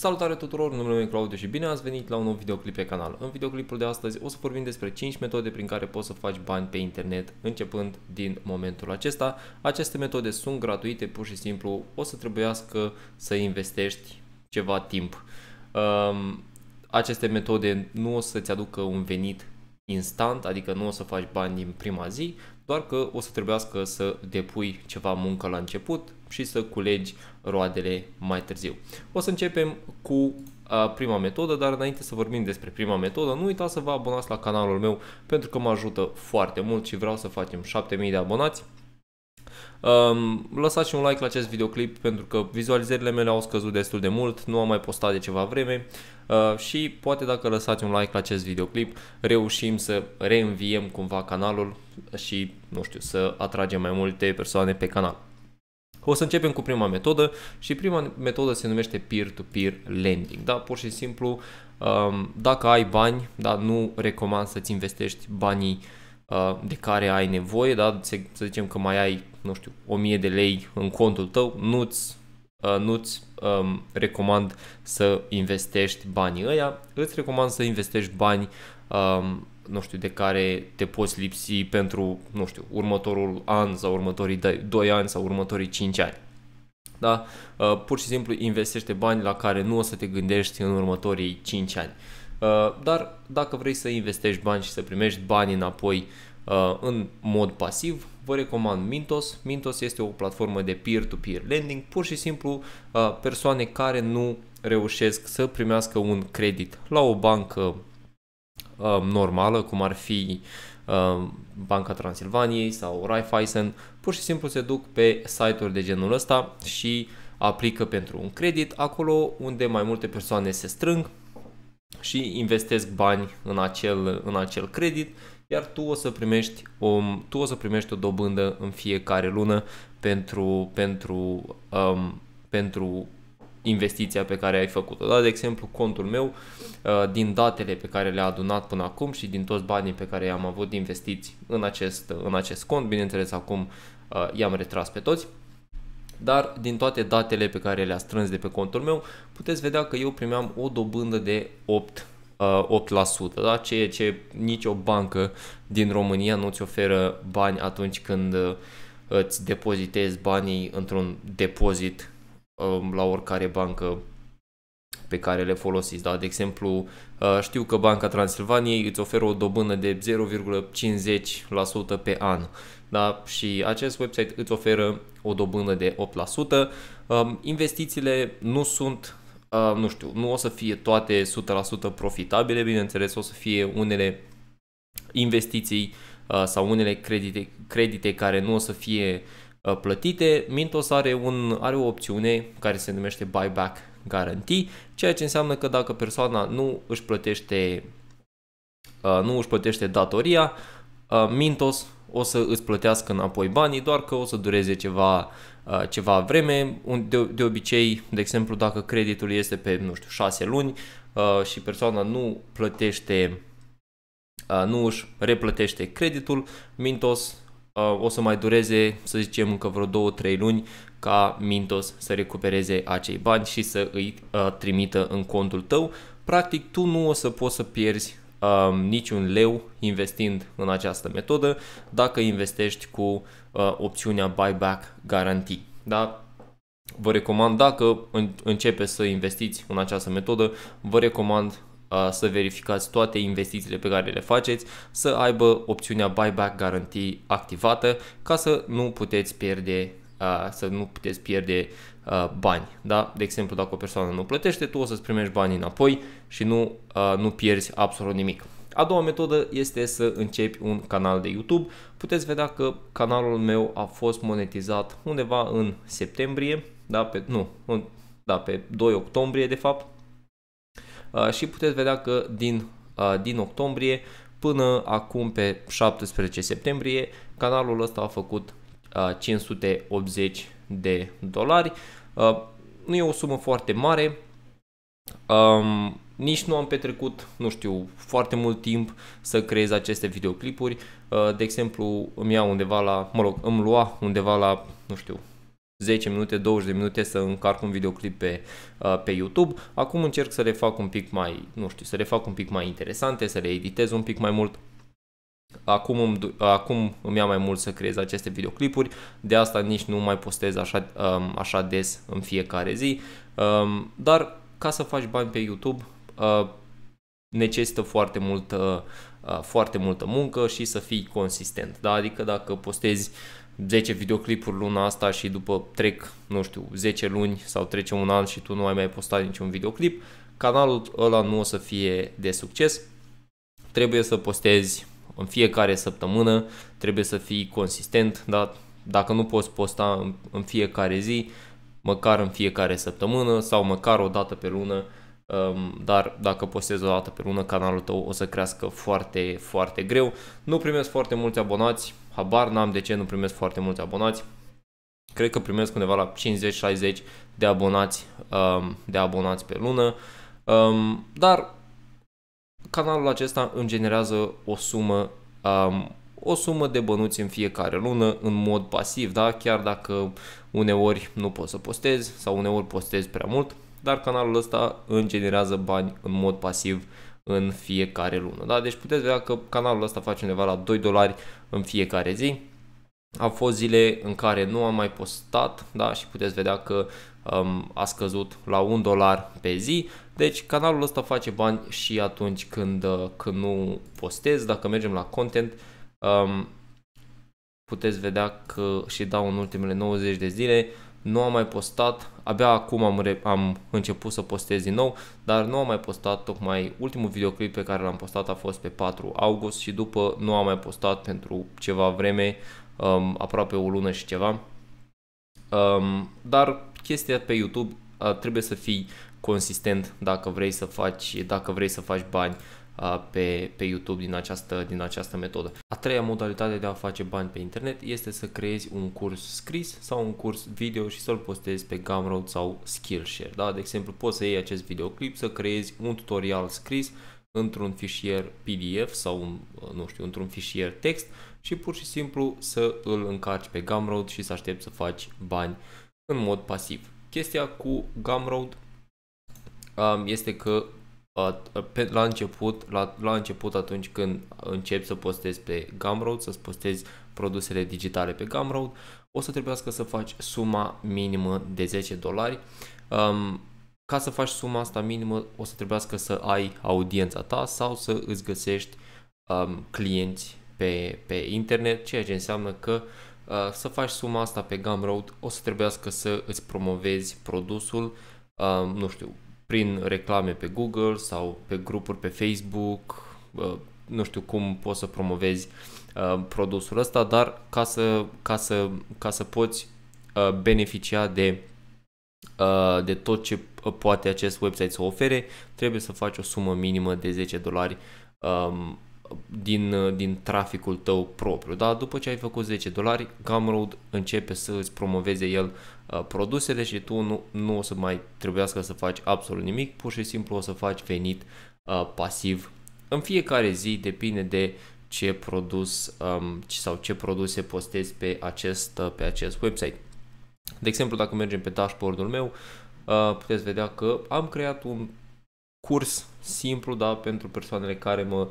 Salutare tuturor, numele meu e Claudiu și bine ați venit la un nou videoclip pe canal. În videoclipul de astăzi o să vorbim despre 5 metode prin care poți să faci bani pe internet începând din momentul acesta. Aceste metode sunt gratuite, pur și simplu o să trebuiască să investești ceva timp. Ehm, aceste metode nu o să-ți aducă un venit instant, adică nu o să faci bani din prima zi, doar că o să trebuiască să depui ceva muncă la început, și să culegi roadele mai târziu. O să începem cu prima metodă, dar înainte să vorbim despre prima metodă, nu uitați să vă abonați la canalul meu pentru că mă ajută foarte mult și vreau să facem 7000 de abonați. lăsați și un like la acest videoclip pentru că vizualizările mele au scăzut destul de mult, nu am mai postat de ceva vreme și poate dacă lăsați un like la acest videoclip reușim să reînviem cumva canalul și nu știu să atragem mai multe persoane pe canal. O să începem cu prima metodă și prima metodă se numește peer-to-peer -peer lending. Da? Pur și simplu, um, dacă ai bani, da, nu recomand să-ți investești banii uh, de care ai nevoie, da? să zicem că mai ai, nu știu, 1000 de lei în contul tău, nu-ți uh, nu-ți um, recomand să investești banii ăia, îți recomand să investești bani um, nu știu, de care te poți lipsi pentru, nu știu, următorul an sau următorii 2 ani sau următorii 5 ani. Da? Uh, pur și simplu investește bani la care nu o să te gândești în următorii 5 ani. Uh, dar dacă vrei să investești bani și să primești bani înapoi uh, în mod pasiv, vă recomand Mintos. Mintos este o platformă de peer-to-peer lending, pur și simplu persoane care nu reușesc să primească un credit la o bancă Um, normală, cum ar fi um, Banca Transilvaniei sau Raiffeisen, pur și simplu se duc pe site-uri de genul ăsta și aplică pentru un credit acolo unde mai multe persoane se strâng și investesc bani în acel, în acel credit, iar tu o să primești o, tu o, să primești o dobândă în fiecare lună pentru, pentru, um, pentru investiția pe care ai făcut-o. Da? De exemplu, contul meu, uh, din datele pe care le-a adunat până acum și din toți banii pe care i-am avut investiți în acest, uh, în acest cont, bineînțeles acum uh, i-am retras pe toți, dar din toate datele pe care le-a strâns de pe contul meu, puteți vedea că eu primeam o dobândă de 8 8%, da? ceea ce nicio bancă din România nu ți oferă bani atunci când îți depozitezi banii într-un depozit Um, la oricare bancă pe care le folosiți. Da? De exemplu, uh, știu că Banca Transilvaniei îți oferă o dobândă de 0,50% pe an da? și acest website îți oferă o dobândă de 8%. Um, investițiile nu sunt uh, nu știu, nu o să fie toate 100% profitabile, bineînțeles, o să fie unele investiții uh, sau unele credite, credite care nu o să fie Uh, plătite, Mintos are, un, are o opțiune care se numește Buyback Guarantee, ceea ce înseamnă că dacă persoana nu își plătește, uh, nu își plătește datoria, uh, Mintos o să îți plătească înapoi banii, doar că o să dureze ceva, ceva vreme. De, de obicei, de exemplu, dacă creditul este pe, nu știu, 6 luni și persoana nu plătește nu își replătește creditul, Mintos Uh, o să mai dureze, să zicem, încă vreo 2-3 luni ca Mintos să recupereze acei bani și să îi uh, trimită în contul tău. Practic, tu nu o să poți să pierzi uh, niciun leu investind în această metodă dacă investești cu uh, opțiunea buyback garantii. Da? Vă recomand, dacă începeți să investiți în această metodă, vă recomand să verificați toate investițiile pe care le faceți, să aibă opțiunea buyback garantie activată ca să nu puteți pierde să nu puteți pierde bani. Da? De exemplu, dacă o persoană nu plătește, tu o să-ți primești banii înapoi și nu, nu pierzi absolut nimic. A doua metodă este să începi un canal de YouTube. Puteți vedea că canalul meu a fost monetizat undeva în septembrie, da, pe, nu, da, pe 2 octombrie de fapt Uh, și puteți vedea că din, uh, din octombrie până acum pe 17 septembrie canalul ăsta a făcut 580 uh, de dolari. Nu e o sumă foarte mare, Um, nici nu am petrecut, nu știu, foarte mult timp să creez aceste videoclipuri. Uh, de exemplu, îmi ia undeva la, mă rog, îmi lua undeva la, nu știu, 10 minute, 20 de minute să încarc un videoclip pe, uh, pe YouTube. Acum încerc să le fac un pic mai, nu știu, să le fac un pic mai interesante, să le editez un pic mai mult. Acum îmi, acum îmi ia mai mult să creez aceste videoclipuri, de asta nici nu mai postez așa, um, așa des în fiecare zi, um, dar ca să faci bani pe YouTube uh, necesită foarte multă, uh, foarte multă muncă și să fii consistent, da? adică dacă postezi 10 videoclipuri luna asta și după trec, nu știu, 10 luni sau trece un an și tu nu ai mai postat niciun videoclip, canalul ăla nu o să fie de succes. Trebuie să postezi în fiecare săptămână, trebuie să fii consistent, dar dacă nu poți posta în fiecare zi, măcar în fiecare săptămână sau măcar o dată pe lună, Ehm, dar dacă postezi o dată pe lună canalul tău o să crească foarte, foarte greu. Nu primesc foarte mulți abonați, habar n-am de ce nu primesc foarte mulți abonați. Cred că primesc undeva la 50-60 de abonați, ehm, de abonați pe lună, ehm, dar canalul acesta îmi generează o sumă o sumă de bănuți în fiecare lună în mod pasiv, da? chiar dacă uneori nu pot să postez sau uneori postez prea mult, dar canalul ăsta îmi generează bani în mod pasiv în fiecare lună. Da? Deci puteți vedea că canalul ăsta face undeva la 2 dolari în fiecare zi. Au fost zile în care nu am mai postat da? și puteți vedea că um, a scăzut la 1 dolar pe zi. Deci canalul ăsta face bani și atunci când, uh, când nu postez. Dacă mergem la content, um, puteți vedea că și dau în ultimele 90 de zile nu am mai postat, abia acum am, re- am început să postez din nou, dar nu am mai postat tocmai ultimul videoclip pe care l-am postat a fost pe 4 august și după nu am mai postat pentru ceva vreme, um, aproape o lună și ceva. Um, dar chestia pe YouTube uh, trebuie să fii consistent dacă vrei să faci, dacă vrei să faci bani pe, pe YouTube din această, din această metodă. A treia modalitate de a face bani pe internet este să creezi un curs scris sau un curs video și să-l postezi pe Gumroad sau Skillshare. Da? De exemplu, poți să iei acest videoclip, să creezi un tutorial scris într-un fișier PDF sau un, nu știu, într-un fișier text și pur și simplu să îl încarci pe Gumroad și să aștepți să faci bani în mod pasiv. Chestia cu Gumroad um, este că pe, la început, la, la început atunci când începi să postezi pe Gumroad, să-ți postezi produsele digitale pe Gumroad, o să trebuiască să faci suma minimă de 10 dolari. Um, ca să faci suma asta minimă, o să trebuiască să ai audiența ta sau să îți găsești um, clienți pe, pe internet, ceea ce înseamnă că uh, să faci suma asta pe Gumroad, o să trebuiască să îți promovezi produsul, um, nu știu, prin reclame pe Google sau pe grupuri pe Facebook, nu știu cum poți să promovezi uh, produsul ăsta, dar ca să, ca să, ca să poți uh, beneficia de, uh, de tot ce poate acest website să ofere, trebuie să faci o sumă minimă de 10 dolari um, din, uh, din traficul tău propriu. Dar după ce ai făcut 10 dolari, Gumroad începe să îți promoveze el uh, produsele și tu nu, nu o să mai trebuiască să faci absolut nimic, pur și simplu o să faci venit uh, pasiv. În fiecare zi depinde de ce produs um, sau ce produse postezi pe acest, uh, pe acest website. De exemplu, dacă mergem pe dashboard-ul meu, uh, puteți vedea că am creat un curs simplu, da, pentru persoanele care mă,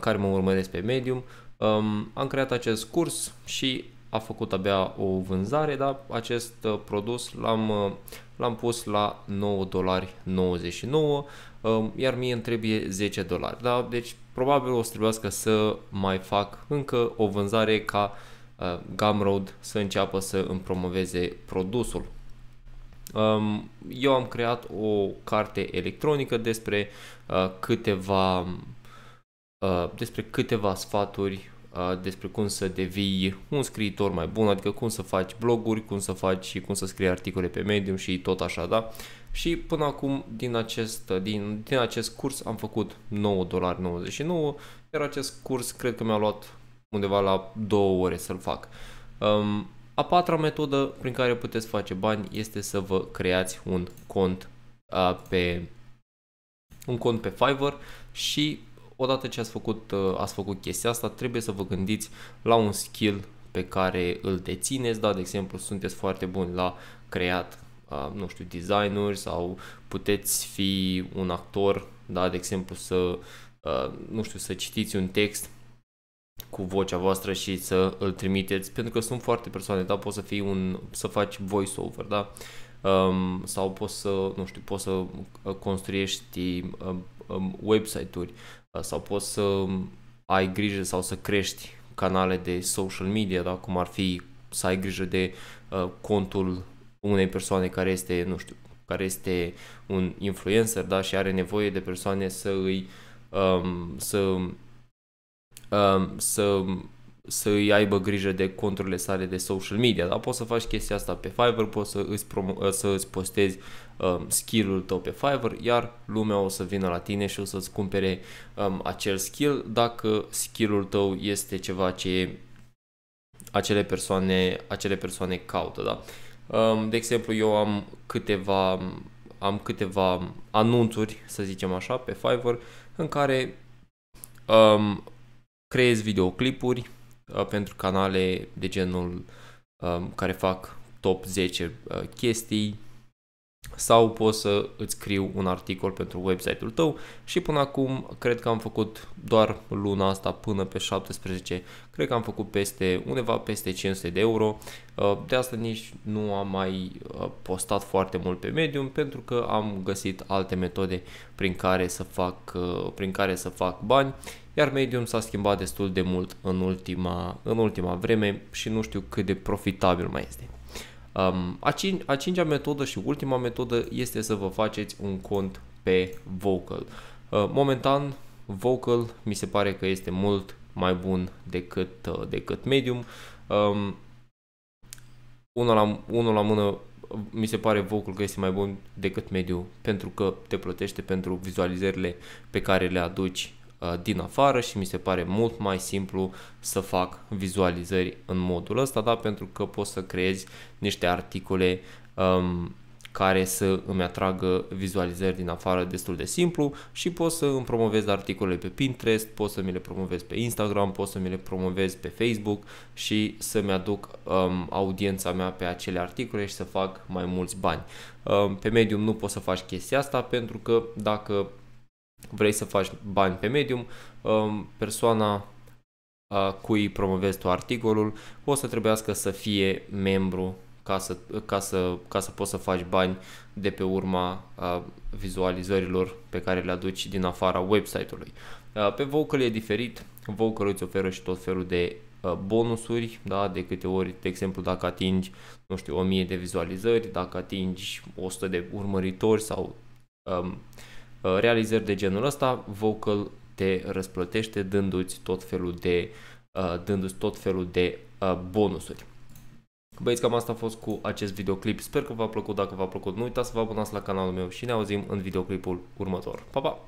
care mă urmăresc pe Medium. Um, am creat acest curs și a făcut abia o vânzare, dar acest uh, produs l-am, uh, l-am pus la 9,99 dolari um, iar mie îmi trebuie 10 dolari. Da? Deci probabil o să trebuiască să mai fac încă o vânzare ca uh, Gumroad să înceapă să îmi promoveze produsul. Um, eu am creat o carte electronică despre uh, câteva uh, despre câteva sfaturi uh, despre cum să devii un scriitor mai bun, adică cum să faci bloguri, cum să faci și cum să scrii articole pe Medium și tot așa, da? Și până acum din acest, din, din acest curs am făcut 9,99$, iar acest curs cred că mi-a luat undeva la 2 ore să-l fac. Um, a patra metodă prin care puteți face bani este să vă creați un cont pe un cont pe Fiverr și odată ce ați făcut, ați făcut chestia asta, trebuie să vă gândiți la un skill pe care îl dețineți, da, de exemplu, sunteți foarte buni la creat, nu știu, designuri sau puteți fi un actor, da, de exemplu, să, nu știu, să citiți un text cu vocea voastră și să îl trimiteți, pentru că sunt foarte persoane, da, poți să fii un, să faci voice-over, da, um, sau poți să, nu știu, poți să uh, construiești um, um, website-uri uh, sau poți să ai grijă sau să crești canale de social media, da, cum ar fi să ai grijă de uh, contul unei persoane care este, nu știu, care este un influencer, da, și are nevoie de persoane să îi um, să Um, să să îi aibă grijă de conturile sale de social media, dar poți să faci chestia asta pe Fiverr, poți să îți, prom- uh, să îți postezi um, skill-ul tău pe Fiverr, iar lumea o să vină la tine și o să-ți cumpere um, acel skill dacă skill-ul tău este ceva ce acele persoane, acele persoane caută. Da? Um, de exemplu, eu am câteva, am câteva anunțuri, să zicem așa, pe Fiverr, în care um, creezi videoclipuri uh, pentru canale de genul uh, care fac top 10 uh, chestii sau poți să îți scriu un articol pentru website-ul tău și până acum cred că am făcut doar luna asta până pe 17, cred că am făcut peste undeva peste 500 de euro, uh, de asta nici nu am mai uh, postat foarte mult pe Medium pentru că am găsit alte metode prin care să fac, uh, prin care să fac bani iar medium s-a schimbat destul de mult în ultima, în ultima vreme și nu știu cât de profitabil mai este. Um, a, cin- a cincea metodă și ultima metodă este să vă faceți un cont pe Vocal. Uh, momentan, Vocal mi se pare că este mult mai bun decât, uh, decât Medium. Um, unul la, unul la mână mi se pare vocul că este mai bun decât mediu pentru că te plătește pentru vizualizările pe care le aduci Uh, din afară și mi se pare mult mai simplu să fac vizualizări în modul ăsta, da? pentru că pot să creez niște articole um, care să îmi atragă vizualizări din afară destul de simplu și pot să îmi promovez articole pe Pinterest, pot să mi le promovez pe Instagram, pot să mi le promovez pe Facebook și să-mi aduc um, audiența mea pe acele articole și să fac mai mulți bani. Um, pe Medium nu poți să faci chestia asta pentru că dacă vrei să faci bani pe Medium, um, persoana cu cui promovezi tu articolul o să trebuiască să fie membru ca să, ca să, ca să poți să faci bani de pe urma vizualizărilor pe care le aduci din afara website-ului. pe Vocal e diferit, Vocal îți oferă și tot felul de bonusuri, da, de câte ori, de exemplu, dacă atingi, nu știu, 1000 de vizualizări, dacă atingi 100 de urmăritori sau um, Uh, realizări de genul ăsta, Vocal te răsplătește dându-ți tot felul de, uh, dându-ți tot felul de uh, bonusuri. Băieți, cam asta a fost cu acest videoclip. Sper că v-a plăcut. Dacă v-a plăcut, nu uitați să vă abonați la canalul meu și ne auzim în videoclipul următor. Pa, pa!